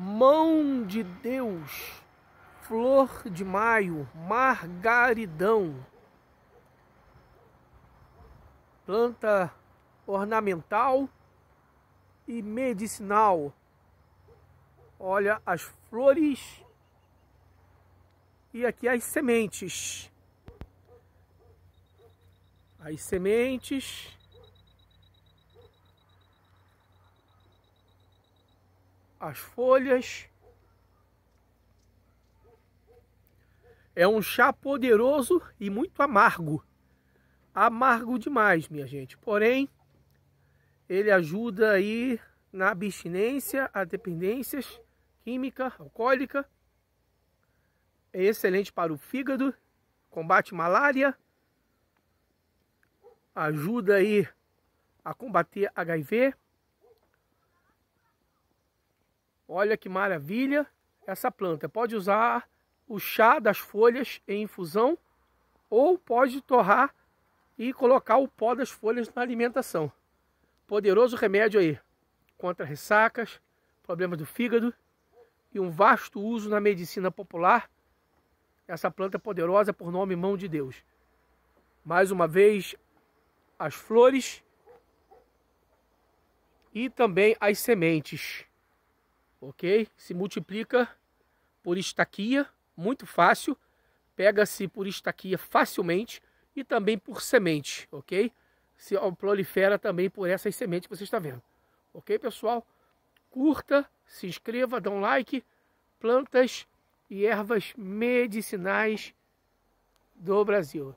Mão de Deus, Flor de Maio, Margaridão. Planta ornamental e medicinal. Olha as flores e aqui as sementes. As sementes as folhas. É um chá poderoso e muito amargo. Amargo demais, minha gente. Porém, ele ajuda aí na abstinência a dependências química, alcoólica. É excelente para o fígado, combate malária, ajuda aí a combater HIV. Olha que maravilha essa planta. Pode usar o chá das folhas em infusão ou pode torrar e colocar o pó das folhas na alimentação. Poderoso remédio aí contra ressacas, problemas do fígado e um vasto uso na medicina popular. Essa planta é poderosa por nome Mão de Deus. Mais uma vez, as flores e também as sementes ok? Se multiplica por estaquia, muito fácil. Pega-se por estaquia facilmente e também por semente, ok? Se prolifera também por essas sementes que você está vendo. Ok, pessoal? Curta, se inscreva, dá um like. Plantas e ervas medicinais do Brasil.